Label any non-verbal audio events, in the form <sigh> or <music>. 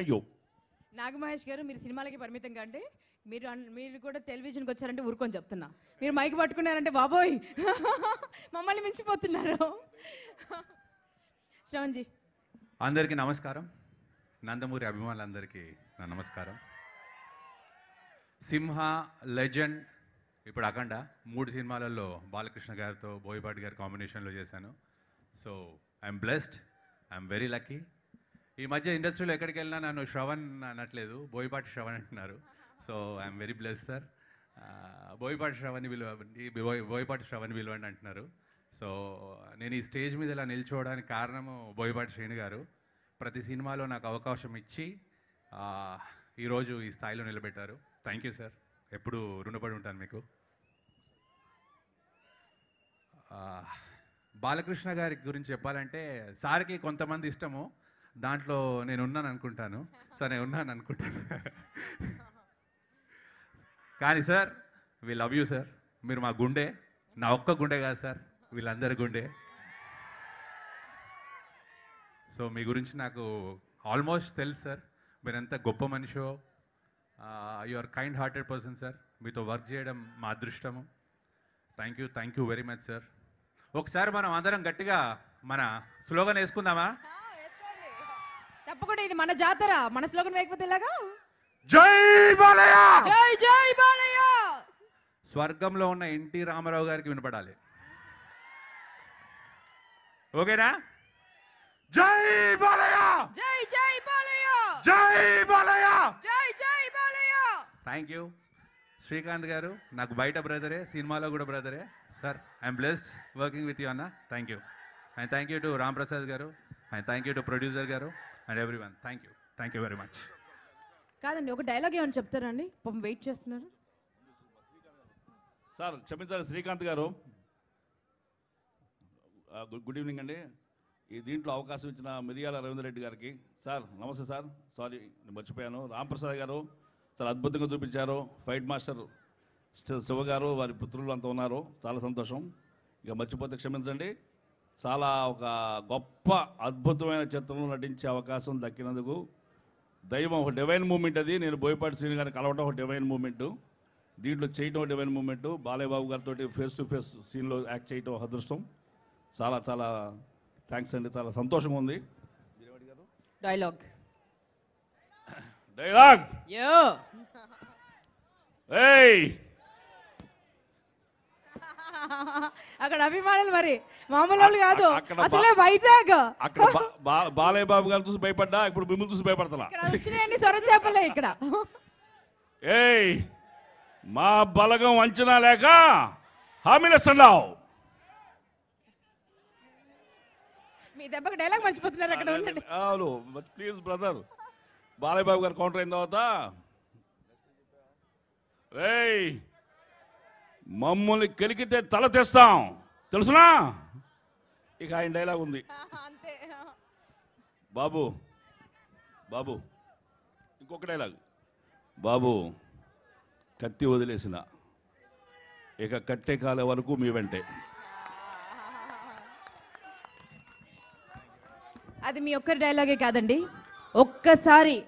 అయ్యో నాగమహేష్ గారు మీరు సినిమాలకి పరిమితం కండి మీరు మీరు కూడా టెలివిజన్కి వచ్చారంటే ఊరుకొని చెప్తున్నా మీరు మైక్ పట్టుకున్నారంటే బాబోయ్ <laughs> మమ్మల్ని మించిపోతున్నారు <laughs> శ్రవణ్జీ అందరికీ నమస్కారం నందమూరి అభిమానులందరికీ నా నమస్కారం సింహ లెజెండ్ ఇప్పుడు అఖండ మూడు సినిమాలలో బాలకృష్ణ గారితో బోయపాటి గారి కాంబినేషన్లో చేశాను so I'm blessed I'm very lucky ఈ మధ్య ఇండస్ట్రీలో ఎక్కడికి వెళ్ళినా నన్ను శ్రవణ్ అనట్లేదు బోయపాటి శ్రవణ్ అంటున్నారు so I'm very bless sir Boyapati Sravan విలువ బోయపాటి శ్రవణ్ విలువండి అంటున్నారు సో నేను ఈ స్టేజ్ మీద ఇలా నిల్చోవడానికి కారణము బోయపాటి శ్రేణి గారు ప్రతి సినిమాలో నాకు అవకాశం ఇచ్చి ఈరోజు ఈ స్థాయిలో నిలబెట్టారు థ్యాంక్ యూ సార్ ఎప్పుడు రుణపడి ఉంటాను మీకు బాలకృష్ణ గారి గురించి చెప్పాలంటే సార్కి కొంతమంది ఇష్టము దాంట్లో నేను ఉన్నాను అనుకుంటాను సార్ నేను ఉన్నాను అనుకుంటాను కానీ sir we love you sir మీరు మా గుండె నా ఒక్క గుండె కాదు సార్ వీళ్ళందరి గుండె సో మీ గురించి నాకు ఆల్మోస్ట్ తెలుసు సార్ మీరు ఎంత గొప్ప మనిషో you are kind hearted person sir మీతో వర్క్ చేయడం మా అదృష్టము thank you thank you very much sir ఒకసారి మనం అందరం గట్టిగా మన స్లోగన్ వేసుకుందామా తప్పకుండా ఇది మన జాతర మన స్లోగన్ వేయకపోతే ఇలాగా జై బాలయ్య జై జై బాలయ్య స్వర్గంలో ఉన్న ఎన్టీ రామారావు గారికి వినపడాలి ఓకేనా జై బాలయ్య జై జై బాలయ్య జై బాలయ్య జై జై బాలయ్య థ్యాంక్ యూ శ్రీకాంత్ గారు నాకు బయట బ్రదరే సినిమాలో కూడా బ్రదరే sir I'm blessed working with you అన్న thank you and thank you to Ram Prasad గారు and thank you to producer గారు and everyone thank you thank you very much కాదండి ఒక డైలాగ్ ఏమని చెప్తారండి పాపం వెయిట్ చేస్తున్నారు సార్ క్షమించాలి శ్రీకాంత్ గారు గుడ్ ఈవినింగ్ అండి ఈ దీంట్లో అవకాశం ఇచ్చిన మిరియాల రవీంద్ర రెడ్డి గారికి సార్ నమస్తే సార్ సారీ నేను మర్చిపోయాను రాంప్రసాద్ గారు చాలా అద్భుతంగా చూపించారు ఫైట్ మాస్టర్ శివ గారు వారి పుత్రులు అంతా ఉన్నారు చాలా సంతోషం ఇక మర్చిపోతే క్షమించండి చాలా ఒక గొప్ప అద్భుతమైన చిత్రంలో నటించే అవకాశం దక్కినందుకు దైవం ఒక డివైన్ మూమెంట్ అది నేను బోయపాటి శ్రీని గారిని కలవడం ఒక డివైన్ మూమెంట్ దీంట్లో చేయటం ఒక డివైన్ మూమెంట్ బాలయ్యబాబు గారితో ఫేస్ టు ఫేస్ సీన్లో యాక్ట్ చేయటం అదృష్టం చాలా చాలా థ్యాంక్స్ అండి చాలా సంతోషంగా ఉంది డైలాగ్ డైలాగ్ ఏయ్ <laughs> అక్కడ అభిమానులు మరి మామూలు వాళ్ళు కాదు అక్కడ అసలే వైజాగ్ అక్కడ బా- బాలయ్య బాబు గారు చూసి భయపడ్డా ఇప్పుడు మిమ్మల్ని చూసి భయపడతా చేపలే ఇక్కడ <laughs> ఏయ్ మా బలగం అంచనా లేక హామీలేస్తున్నావు మీ దెబ్బకి డైలాగ్ మర్చిపోతున్నారు అక్కడ ఉండండి ప్లీజ్ బ్రదర్ బాలయ్య బాబు గారు కౌంటర్ అయిన తర్వాత రే మమ్మల్ని కలిగితే తల తెస్తాం తెలుసునా ఇక ఆయన డైలాగ్ ఉంది బాబు బాబు ఇంకొక డైలాగ్ బాబు కత్తి వదిలేసిన ఇక కట్టే కాలే వరకు మీ వెంటే అది మీ ఒక్కరి డైలాగే కాదండి ఒక్కసారి